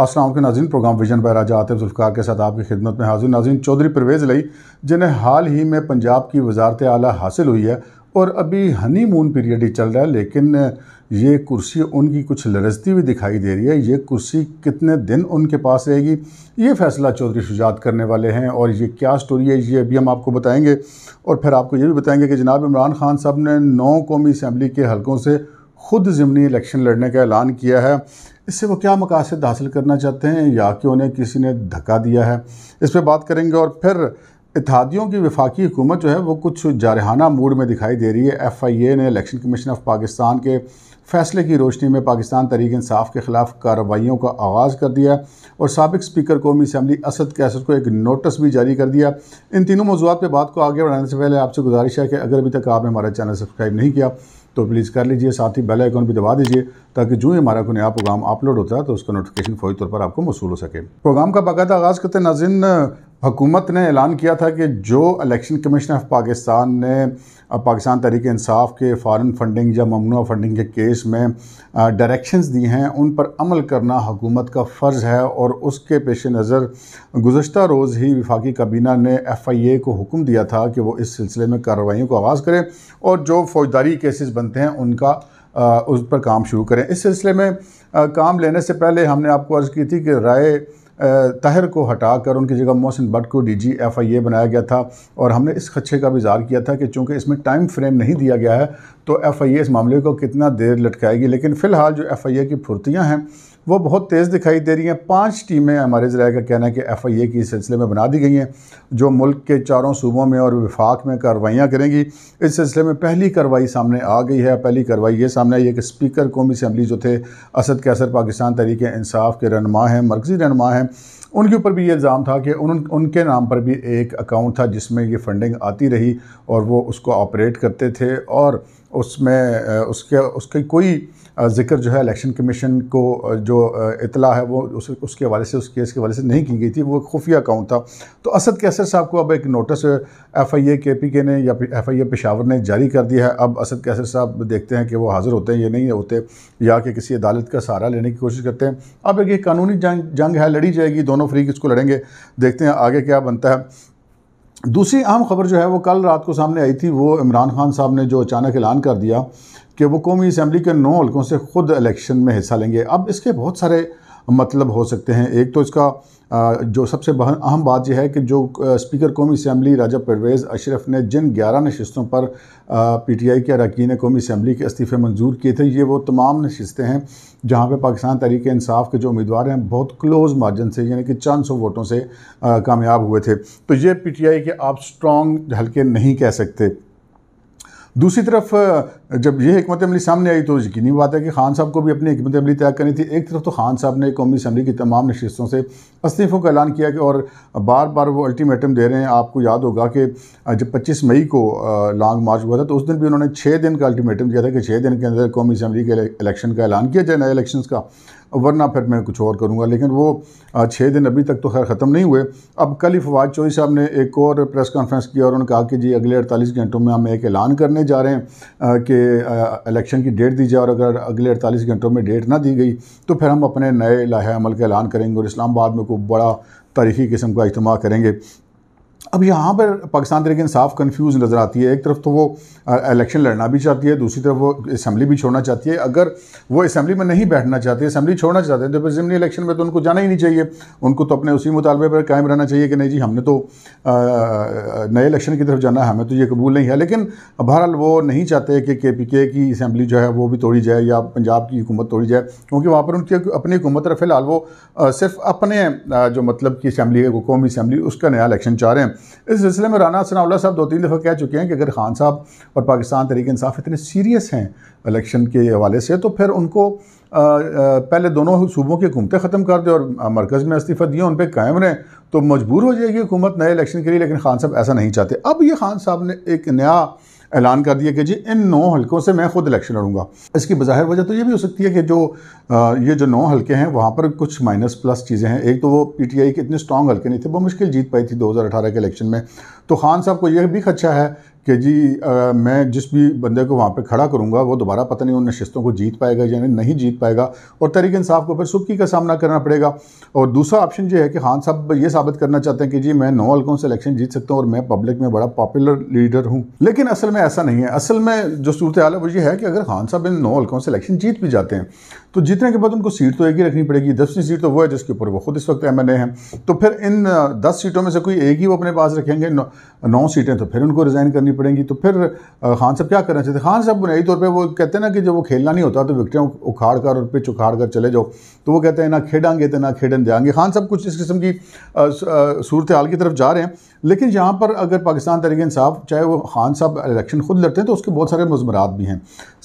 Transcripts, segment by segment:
असलम के नाजीन programme vision पर राजा आतिफ जुल्फ़ार के साथ आपकी खिदमत में हाजिर नाजीन चौधरी परवेज़ लई जिन्हें हाल ही में पंजाब की वजारत आला हासिल हुई है और अभी हनी मून पीरियड ही चल रहा है लेकिन ये कुर्सी उनकी कुछ लरजती हुई दिखाई दे रही है ये कुर्सी कितने दिन उनके पास रहेगी ये फैसला चौधरी शुजात करने वाले हैं और ये क्या स्टोरी है ये अभी हम आपको बताएँगे और फिर आपको ये भी बताएँगे कि जनाब इमरान खान साहब ने नौ कौमी असम्बली के हलकों से खुद ज़मनी इलेक्शन लड़ने का ऐलान किया है इससे वो क्या मकासद हासिल करना चाहते हैं या कि उन्हें किसी ने धक्का दिया है इस पर बात करेंगे और फिर इतिहादियों की वफाकी हुकूमत जो है वो कुछ जारहाना मूड में दिखाई दे रही है एफ़ आई ए ने इलेक्शन कमीशन ऑफ पाकिस्तान के फैसले की रोशनी में पाकिस्तान तहरीक इंसाफ के खिलाफ कार्रवाइयों का आगाज़ कर दिया और सबक स्पीकर कौमी असम्बली असद कैसर को एक नोटिस भी जारी कर दिया इन तीनों मौजूद पर बात को आगे बढ़ाने से पहले आपसे गुजारिश है कि अगर अभी तक आपने हमारा चैनल सब्सक्राइब नहीं किया तो प्लीज़ कर लीजिए साथ ही बेल आइकॉन भी दबा दीजिए ताकि जो ही हमारा कोई नया प्रोग्राम अपलोड होता है तो उसका नोटिफिकेशन फौरी तौर पर आपको मौसू हो सके प्रोग्राम का बाकायदा आगाज़ करते नाजिन हुकूमत ने ऐलान किया था कि जो इलेक्शन कमीशन ऑफ पाकिस्तान ने पाकिस्तान तहरीक इंसाफ के फॉरेन फंडिंग या ममनू फंडिंग के केस में डायरेक्शंस दी हैं उन पर अमल करना हुकूमत का फ़र्ज़ है और उसके पेश नज़र गुज्त रोज़ ही विफाकी काबीना ने एफ़ आई ए को हुक्म दिया था कि वो इस सिलसिले में कार्रवाइयों को आगाज़ करें और जो फौजदारी केसेस बनते हैं उनका उस पर काम शुरू करें इस सिलसिले में काम लेने से पहले हमने आपको अर्ज़ की थी कि राय ताहिर को हटाकर उनकी जगह मोहसिन भट्ट को डी आई ए बनाया गया था और हमने इस खदे का भी इजहार किया था कि चूँकि इसमें टाइम फ्रेम नहीं दिया गया है तो ए इस मामले को कितना देर लटकाएगी लेकिन फ़िलहाल जो ए की फुर्तियाँ हैं वो बहुत तेज़ दिखाई दे रही हैं पांच टीमें हमारे ज़रा का कहना है कि एफ़ आई ए की सिलसिले में बना दी गई हैं जो मुल्क के चारों सूबों में और विफाक में कार्रवाइयाँ करेंगी इस सिलसिले में पहली कार्रवाई सामने आ गई है पहली कार्रवाई ये सामने आई है कि स्पीकर कौमी असम्बली जो थे असद कैसर पाकिस्तान तहरीक इंसाफ के रहनमा हैं मरकज़ी रहनमा हैं उनके ऊपर भी ये इल्ज़ाम था कि उन उनके नाम पर भी एक अकाउंट था जिसमें ये फ़ंडिंग आती रही और वो उसको ऑपरेट करते थे और उसमें उसके उसकी कोई जिक्र जो है इलेक्शन कमीशन को जो इतला है वो उस उसके हवाले से उस केस के हवाले से नहीं की गई थी वो खुफिया अकाउंट था तो असद कैसर साहब को अब एक नोटिस एफ आई ए के पी के ने या एफ आई ए पेशावर ने जारी कर दिया है अब असद कैसर साहब देखते हैं कि वो हाज़िर होते हैं या नहीं होते या कि किसी अदालत का सहारा लेने की कोशिश करते हैं अब एक ये कानूनी जंग जंग है लड़ी जाएगी दोनों फ्रीक इसको लड़ेंगे देखते हैं आगे क्या बनता है दूसरी अहम खबर जो है वो कल रात को सामने आई थी वो इमरान खान साहब ने जो अचानक ऐलान कर दिया कि वो कौमी असम्बली के नौ हल्कों से ख़ुद इलेक्शन में हिस्सा लेंगे अब इसके बहुत सारे मतलब हो सकते हैं एक तो इसका जो सबसे अहम बात यह है कि जो स्पीकर कौमी असम्बली राजा परवेज़ अशरफ ने जिन ग्यारह नशस्तों पर पी टी आई के अरकान कौमी असम्बली के इस्तीफ़े मंजूर किए थे ये वो तमाम नशस्तें हैं जहाँ पर पाकिस्तान तहरीक इंसाफ के जो उम्मीदवार हैं बहुत क्लोज़ मार्जन से यानी कि चंद सौ वोटों से कामयाब हुए थे तो ये पी टी आई के आप स्ट्रॉन्ग हल्के नहीं कह सकते दूसरी तरफ जब यह हमत अमली सामने आई तो यकीनी बात है कि खान साहब को भी अपनी हमत अमली तय करनी थी एक तरफ तो खान साहब ने कौमी असम्बली की तमाम नशस्तों से इस्तीफ़ों का ऐलान किया कि और बार बार वो अल्टीमेटम दे रहे हैं आपको याद होगा कि जब पच्चीस मई को लॉन्ग मार्च हुआ था तो उस दिन भी उन्होंने छः दिन का अल्टीमेटम दिया था कि छः दिन के अंदर कौमी असम्बली के इलेक्शन का ऐलान किया जाए नए इलेक्शन का वरना फिर मैं कुछ और करूँगा लेकिन वो छः दिन अभी तक तो खैर ख़त्म नहीं हुए अब कल ही फवाद चौधरी साहब ने एक और प्रेस कॉन्फ्रेंस किया और उन्होंने कहा कि जी अगले अड़तालीस घंटों में हम एक ऐलान करने जा रहे हैं कि इलेक्शन की डेट दी जाए और अगर अगले अड़तालीस घंटों में डेट ना दी गई तो फिर हम अपने नए लाहे अमल का ऐलान करेंगे और इस्लामाबाद में कोई बड़ा तारीखी किस्म का इजतम करेंगे अब यहाँ पर पाकिस्तान तरीके इंसाफ कंफ्यूज नज़र आती है एक तरफ तो वो इलेक्शन लड़ना भी चाहती है दूसरी तरफ वो असम्बली भी छोड़ना चाहती है अगर वो असम्बली में नहीं बैठना चाहते असम्बली छोड़ना चाहते हैं तो फिर ज़िमनी इलेक्शन में तो उनको जाना ही नहीं चाहिए उनको तो अपने उसी मुतालबे पर कायम रहना चाहिए कि नहीं जी हमने तो नए इलेक्शन की तरफ जाना है हमें तो ये कबूल नहीं है लेकिन बहरहाल वो नहीं चाहते कि के पी के की असम्बली जो है वो भी तोड़ी जाए या पंजाब की हुकूमत तोड़ी जाए क्योंकि वहाँ पर उनकी अपनी हुकूमत फ़िलहाल वो सिर्फ अपने जो मतलब की असम्बली है कौमी असम्बली उसका नया इलेक्शन चाह रहे हैं इस सिलसिले में राना सनाउल्ला साहब दो तीन दफ़ा कह चुके हैं कि अगर खान साहब और पाकिस्तान तरीके इंसाफ इतने सीरियस हैं इलेक्शन के हवाले से तो फिर उनको आ, आ, पहले दोनों सूबों की हुकूमतें ख़त्म कर दें और मरकज़ में इस्तीफ़ा दिए उन पर कायम रहें तो मजबूर हो जाएगी हुकूमत नए इलेक्शन के लिए लेकिन खान साहब ऐसा नहीं चाहते अब ये खान साहब ने एक नया ऐलान कर दिया कि जी इन नौ हलकों से मैं खुद इलेक्शन लड़ूंगा इसकी बाहर वजह तो ये भी हो सकती है कि जो ये जो नौ हलके हैं वहाँ पर कुछ माइनस प्लस चीज़ें हैं एक तो वो पी टी आई के इतने स्ट्रॉन्ग हल्के नहीं थे वो मुश्किल जीत पाई थी दो हज़ार अठारह के इलेक्शन में तो खान साहब को यह भी खदशा है कि जी आ, मैं जिस भी बंदे को वहाँ पे खड़ा करूँगा वो दोबारा पता नहीं उन नशस्तों को जीत पाएगा या नहीं जीत पाएगा और तरीक इंसाफ को फिर सुबकी का सामना करना पड़ेगा और दूसरा ऑप्शन ये है कि खान साहब ये साबित करना चाहते हैं कि जी मैं नौ हल्कों से इलेक्शन जीत सकता हूँ और मैं पब्लिक में बड़ा पॉपुलर लीडर हूँ लेकिन असल में ऐसा नहीं है असल में जो सूरत हाल है वो ये है कि अगर खान साहब इन नौ हल्कों से इलेक्शन जीत भी जाते हैं तो जीतने के बाद उनको सीट तो एक ही रखनी पड़ेगी दसवीं सीट तो वो है जिसके ऊपर वो खुद इस वक्त एम ए हैं तो फिर इन दस सीटों में से कोई एक ही वो अपने पास रखेंगे नौ सीटें तो फिर उनको रिज़ाइन करनी पड़ेंगी तो फिर खान साहब क्या करना चाहते खान साहब बुनियादी तौर पर वो कहते हैं ना कि जब वो खेलना नहीं होता तो विकटें उखाड़ कर और पिच उखाड़ कर चले जाओ तो वो कहते हैं ना खेडेंगे तो ना खेडन देंगे खान साहब कुछ इस किस्म की सूरत हाल की तरफ जा रहे हैं लेकिन यहाँ पर अगर पाकिस्तान तरीके इंसाफ चाहे वो खान साहब इलेक्शन खुद लड़ते हैं तो उसके बहुत सारे मजमरात भी हैं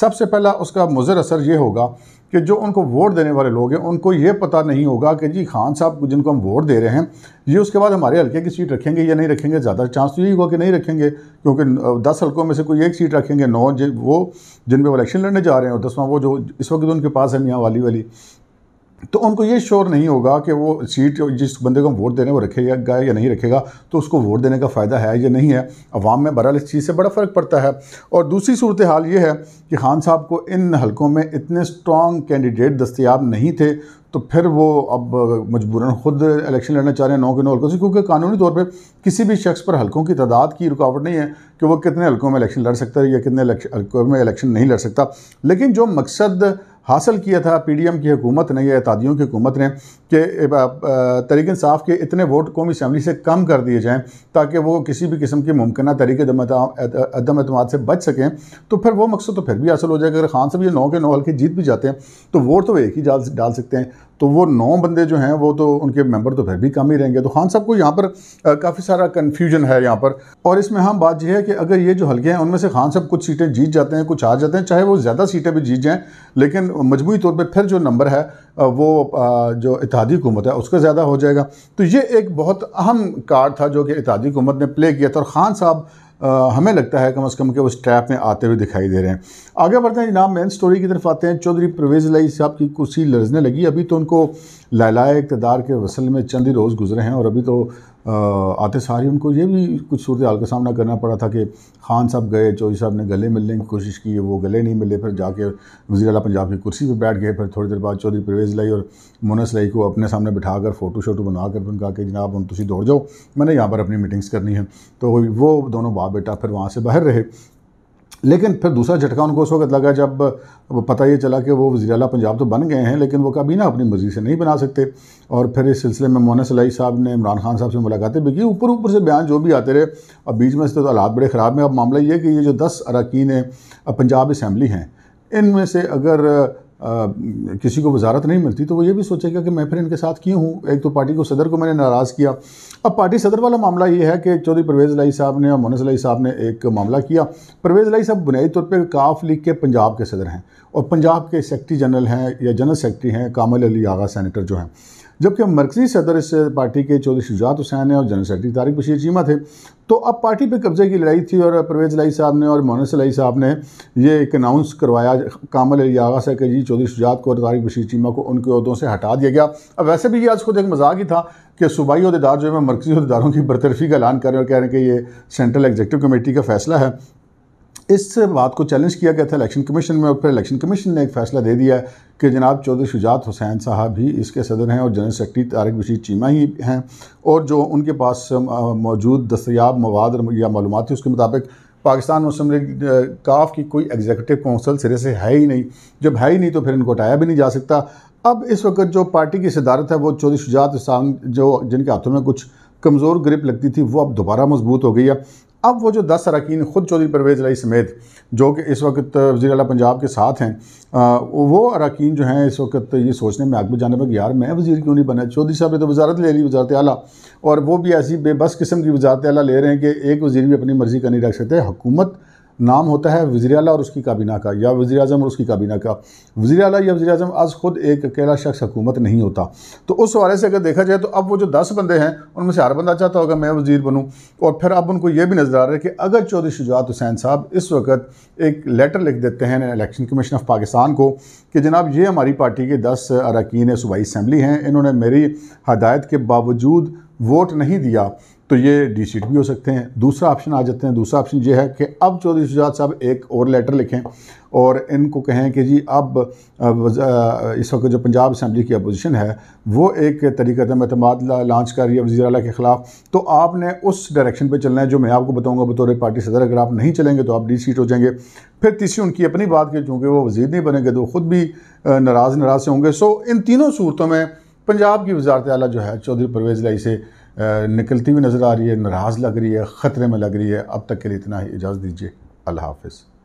सबसे पहला उसका मुजर असर ये होगा कि जो उनको वोट देने वाले लोग हैं उनको ये पता नहीं होगा कि जी खान साहब जिनको हम वोट दे रहे हैं ये उसके बाद हमारे हल्के की सीट रखेंगे या नहीं रखेंगे ज़्यादा चांस तो यही होगा कि नहीं रखेंगे क्योंकि दस हल्कों में से कोई एक सीट रखेंगे नौ जिन वो जिन पर वो इलेक्शन लड़ने जा रहे हैं और दसवां वो जो इस वक्त उनके पास है मियाँ वाली वाली तो उनको ये श्योर नहीं होगा कि वो सीट जिस बंदे को वोट देने वो रखेगा या नहीं रखेगा तो उसको वोट देने का फ़ायदा है या नहीं है अवाम में बहरहाल इस चीज़ से बड़ा फ़र्क पड़ता है और दूसरी सूरत हाल ये है कि खान साहब को इन हलकों में इतने स्ट्रॉन्ग कैंडिडेट दस्तियाब नहीं थे तो फिर वो अब मजबूरन ख़ुद इलेक्शन लड़ना चाह रहे हैं नौ के नौ हल्कों से क्योंकि कानूनी तौर पर किसी भी शख्स पर हल्कों की तादाद की रुकावट नहीं है कि वो कितने हल्कों में इलेक्शन लड़ सकता है या कितने हल्कों में इलेक्शन नहीं लड़ सकता लेकिन जो मकसद हासिल किया था पी डी एम की हुकूमत ने या इतियों की हुकूमत ने कि तरीक इंसाफ के इतने वोट कौमी असम्बली से कम कर दिए जाएँ ताकि वो किसी भी किस्म की मुमकिन तरीकेदम अतम अतमाद से बच सकें तो फिर वो मकसद तो फिर भी हासिल हो जाएगा अगर खान साहब ये नौ के नौ हल्के जीत भी जाते हैं तो वोट तो एक ही डाल सकते हैं तो वो नौ बंदे जो हैं वो तो उनके मेंबर तो फिर भी कम ही रहेंगे तो खान साहब को यहाँ पर काफ़ी सारा कन्फ्यूजन है यहाँ पर और इसमें हम बात यह है कि अगर ये जो हल्के हैं उनमें से खान साहब कुछ सीटें जीत जाते हैं कुछ आ जाते हैं चाहे वो ज़्यादा सीटें भी जीत जाएँ लेकिन मजमू तौर पर फिर जो नंबर है वो जो इतिहादी हुकूमत है उसका ज़्यादा हो जाएगा तो ये एक बहुत अहम कार्ड था जो कि इतिहादी हुकूमत ने प्ले किया था और ख़ान साहब हमें लगता है कम अज़ कम के वो ट्रैप में आते हुए दिखाई दे रहे हैं आगे बढ़ते हैं जनाब मेन स्टोरी की तरफ आते हैं चौधरी परवेज़ लाई साहब की कुर्सी लर्जने लगी अभी तो उनको लाला इकतदार के वसल में चंद ही रोज़ गुजरे हैं और अभी तो आते सारी उनको ये भी कुछ सूरत हाल का सामना करना पड़ा था कि खान साहब गए चौधरी साहब ने गले मिलने की कोशिश की वो गले नहीं मिले फिर जाके वजी अला पंजाब की कुर्सी पर बैठ गए फिर थोड़ी देर बाद चौधरी परवेज़ लाई और मुनस लाई को अपने सामने बिठा कर फ़ोटो शोटो बना कर उनका कि जनाब उन तुम दौड़ जाओ मैंने यहाँ पर अपनी मीटिंग्स करनी है तो वो दोनों बाप बेटा फिर वहाँ से बाहर रहे लेकिन फिर दूसरा झटका उनको उस वक्त लगा जब पता ये चला कि वो वजी अला पंजाब तो बन गए हैं लेकिन वो कभी ना अपनी मर्ज़ी से नहीं बना सकते और फिर इस सिलसिले में मोना सलाई साहब ने इमरान खान साहब से मुलाकातें भी की ऊपर ऊपर से बयान जो भी आते रहे और बीच में से तो हालात बड़े ख़राब हैं अब मामला ये कि ये जो दस अरकान पंजाब असम्बली हैं इनमें से अगर किसी को वजारत नहीं मिलती तो वो ये भी सोचेगा कि मैं फिर इनके साथ क्यों हूँ एक तो पार्टी को सदर को मैंने नाराज़ किया अब पार्टी सदर वाला मामला ये है कि चौधरी परवेज़ लाई साहब ने और मोनस लाई साहब ने एक मामला किया परवेज़ लाई साहब बुनियादी तौर पर काफ लीग के पंजाब के सदर हैं और पंजाब के सेक्रटरी जनरल हैं या जनरल सेक्रटरी हैं कामल अली आगा सैनिटर जो हैं जबकि मरकजी सदर इस पार्टी के चौधरी शुजात हुसैन और जनरल सेक्रेटरी तारिक बशीर चीमा थे तो अब पार्टी पे कब्जे की लड़ाई थी और परवेज़ लाई साहब ने और मोनस लाई साहब ने ये एक अनाउंस करवाया कामल अली आगा से कि जी चौधरी शुजात को और तारिक बशीर चीमा को उनके अहदों से हटा दिया गया अब वैसे भी ये आज खुद एक मजाक ही था कि सूबाई अहदेदार जो है मरकजी अहदेदारों की बरतरफी का ऐलान कर रहे हैं और कह रहे हैं कि ये सेंट्रल एग्जीक्यूटिव कमेटी का फैसला है इस बात को चैलेंज किया गया था इलेक्शन कमीशन में और फिर इलेक्शन कमीशन ने एक फैसला दे दिया कि जनाब चौधरी शुजात हुसैन साहब भी इसके सदर हैं और जनरल सेक्रेटरी तारक बशीर चीमा ही हैं और जो उनके पास मौजूद दस्तियाब मवाद या मालूम थी उसके मुताबिक पाकिस्तान मुस्लिम लीग काफ की कोई एग्जीक्यूटिव काउंसिल सिरे से है ही नहीं जब है ही नहीं तो फिर इनको हटाया भी नहीं जा सकता अब इस वक्त जो पार्टी की सदारत है वो चौधरी शुजात हुसैन जो जिनके हाथों में कुछ कमज़ोर ग्रिप लगती थी वो अब दोबारा मजबूत हो गई है अब वो जो दस अरकान ख़ुद चौधरी परवेज़ रही समेत जो कि इस वक्त वजी अला पंजाब के साथ हैं आ, वो अरकान जो हैं इस वक्त ये सोचने में आग में जाने पर यार मैं वज़ी क्यों नहीं बना चौधरी साहब ने तो वजारत ले ली वजारत अली और वो भी ऐसी बेबस किस्म की वजारत अली ले रहे हैं कि एक वज़ीर भी अपनी मर्ज़ी का नहीं रख सकते हुकूमत नाम होता है वजी और उसकी काबीना का या वजी अजम और उसकी काबीना का वजी अल या वजी अजम आज खुद एक अकेला शख्स हकूमत नहीं होता तो उस हवाले से अगर देखा जाए तो अब वो जो दस बंदे हैं उनमें से हर बंदा चाहता होगा मैं वजीर बनूँ और फिर अब उनको ये भी नज़र आ रहा है कि अगर चौधरी शुजात हुसैन साहब इस वक्त एक लेटर लिख देते हैं इलेक्शन कमीशन ऑफ पाकिस्तान को कि जनाब ये हमारी पार्टी के दस अरकान सूबाई असम्बली हैं इन्होंने मेरी हदायत के बावजूद वोट नहीं दिया तो ये डी सीट भी हो सकते हैं दूसरा ऑप्शन आ जाते हैं दूसरा ऑप्शन ये है कि अब चौधरी सुजात साहब एक और लेटर लिखें और इनको कहें कि जी अब इस वक्त जो पंजाब असम्बली की अपोजिशन है वो एक तरीक़त मतमाद लॉन्च कर रही है वजी अला के ख़िलाफ़ तो आपने उस डायरेक्शन पर चलना है जो मैं आपको बताऊँगा बतौर पार्टी सदर अगर आप नहीं चलेंगे तो आप डी सीट हो जाएंगे फिर तीसरी उनकी अपनी बात की चूँकि वो वजीर नहीं बनेंगे तो ख़ुद भी नाराज़ नाराज़ से होंगे सो इन तीनों सूरतों में पंजाब की वजारत अली जो है चौधरी परवेज़ लाई से निकलती हुई नज़र आ रही है नाराज़ लग रही है ख़तरे में लग रही है अब तक के लिए इतना ही इजाज़त दीजिए अल्लाह हाफिज़